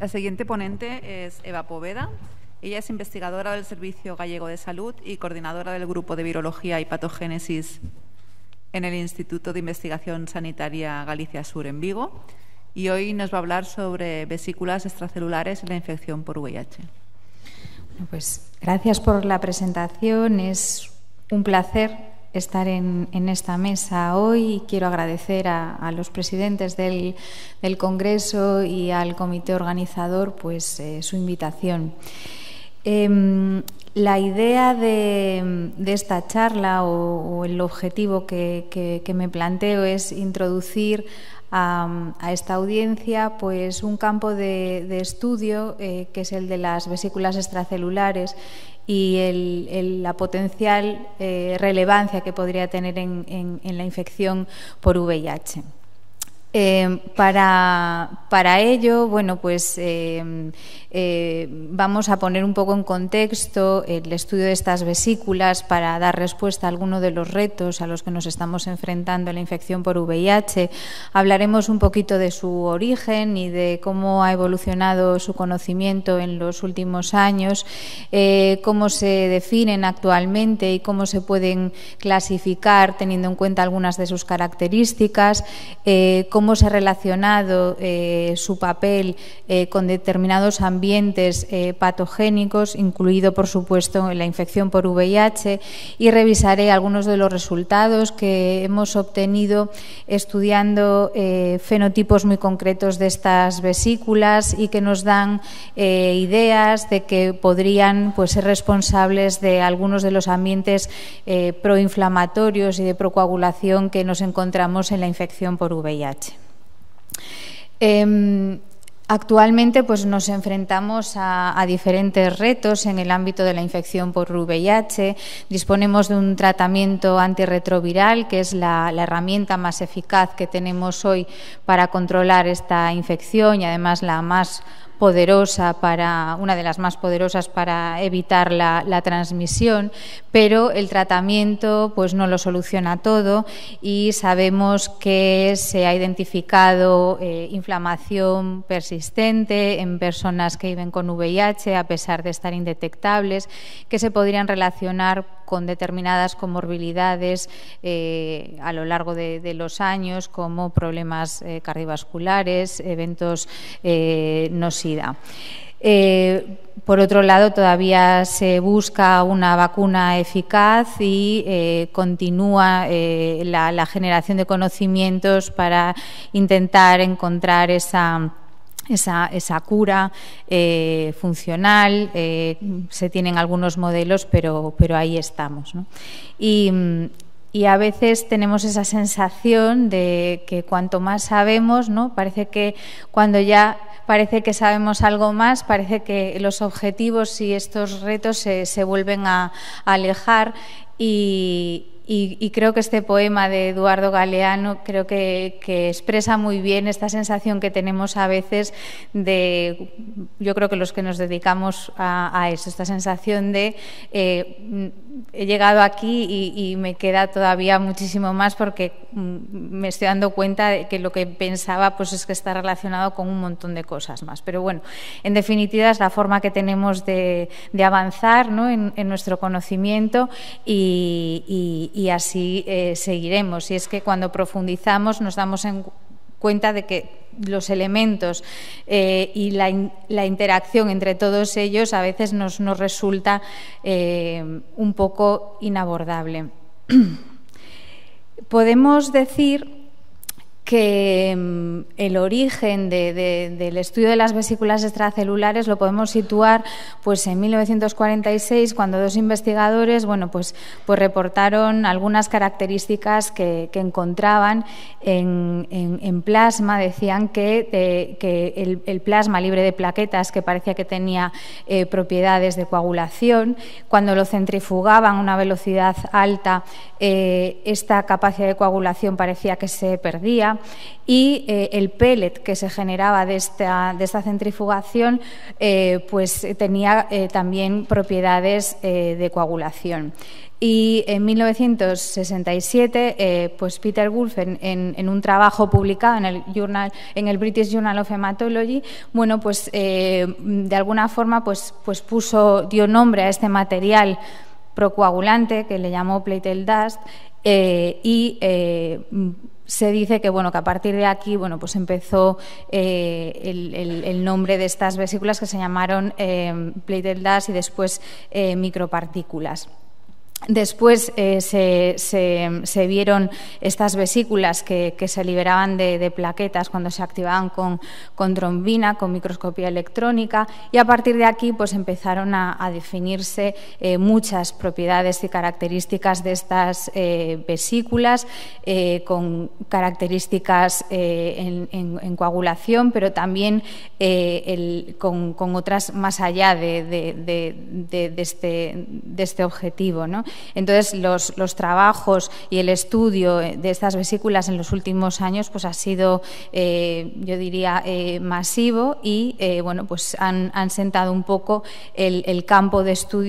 La, siguiente ponente es Eva Poveda. Ella es investigadora del Servicio Gallego de Salud y coordinadora del Grupo de Virología y Patogénesis en el Instituto de Investigación Sanitaria Galicia Sur en Vigo. Y hoy nos va a hablar sobre vesículas extracelulares y la infección por VIH. pues gracias por la presentación. Es un placer estar en, esta mesa hoy. Quiero agradecer a, los presidentes del, Congreso y al comité organizador pues, eh, su invitación. Em, la idea de, esta charla o, el objetivo que me planteo es introducir a, esta audiencia pues un campo de, estudio eh, que es el de las vesículas extracelulares y la potencial eh, relevancia que podría tener en, en la infección por VIH. Em, para, ello, bueno, pues em, eh, vamos a poner un poco en contexto el estudio de estas vesículas para dar respuesta a algunos de los retos a los que nos estamos enfrentando en la infección por VIH. Hablaremos un poquito de su origen y de cómo ha evolucionado su conocimiento en los últimos años, eh, cómo se definen actualmente y cómo se pueden clasificar teniendo en cuenta algunas de sus características, eh, cómo se ha relacionado eh, su papel eh, con determinados ambientes eh, patogénicos, incluido, por supuesto, la infección por VIH, y revisaré algunos de los resultados que hemos obtenido estudiando fenotipos muy concretos de estas vesículas y que nos dan ideas de que podrían pues, ser responsables de algunos de los ambientes proinflamatorios y de procoagulación que nos encontramos en la infección por VIH. Em, actualmente pues, nos enfrentamos a, diferentes retos en el ámbito de la infección por VIH. Disponemos de un tratamiento antirretroviral, que es la, la, herramienta más eficaz que tenemos hoy para controlar esta infección y además la más poderosa para, una de las más poderosas para evitar la, transmisión, pero el tratamiento pues no lo soluciona todo y sabemos que se ha identificado eh, inflamación persistente en personas que viven con VIH a pesar de estar indetectables, que se podrían relacionar con determinadas comorbilidades eh, a lo largo de, los años, como problemas eh, cardiovasculares, eventos eh, no SIDA. por otro lado, todavía se busca una vacuna eficaz y continúa la, la generación de conocimientos para intentar encontrar esa esa, cura eh, funcional. Eh, se tienen algunos modelos, pero, pero ahí estamos. Y, a veces tenemos esa sensación de que cuanto más sabemos, ¿no? Parece que cuando ya parece que sabemos algo más, parece que los objetivos y estos retos se, vuelven a, a alejar y, y, creo que este poema de Eduardo Galeano creo que, expresa muy bien esta sensación que tenemos a veces de, yo creo que los que nos dedicamos a, eso, esta sensación de eh, he llegado aquí y, me queda todavía muchísimo más porque mm, me estoy dando cuenta de que lo que pensaba pues es que está relacionado con un montón de cosas más. Pero bueno, en definitiva es la forma que tenemos de, avanzar en, nuestro conocimiento y, así eh, seguiremos. Y es que cuando profundizamos nos damos en, cuenta de que los elementos eh, y la, interacción entre todos ellos a veces nos, resulta eh, un poco inabordable. Podemos decir que mm, el origen del estudio de las vesículas extracelulares lo podemos situar pues en 1946 cuando dos investigadores bueno pues, pues reportaron algunas características que, encontraban en, plasma decían que, eh, el, plasma libre de plaquetas que parecía que tenía eh, propiedades de coagulación cuando lo centrifugaban a una velocidad alta eh, esta capacidad de coagulación parecía que se perdía y eh, el pellet que se generaba de esta, centrifugación eh, pues tenía eh, también propiedades de coagulación. Y en 1967, pues Peter Wolf, en, un trabajo publicado en el, journal, en el British Journal of Hematology, bueno, pues de alguna forma pues, pues puso, dio nombre a este material procoagulante que le llamó Platel Dust eh, y eh, se dice que bueno que a partir de aquí pues empezó eh, el, el, nombre de estas vesículas que se llamaron Platel Dust y después micropartículas. Después eh, se, vieron estas vesículas que, se liberaban de, plaquetas cuando se activaban con, trombina, con microscopía electrónica, y a partir de aquí pues, empezaron a, definirse eh, muchas propiedades y características de estas eh, vesículas, con características en, coagulación, pero también con, otras más allá de, este, este, objetivo. ¿no? Entonces, los, los trabajos y el estudio de estas vesículas en los últimos años pues, ha sido, eh, yo diría, eh, masivo y eh, bueno, pues han, sentado un poco el campo de estudio.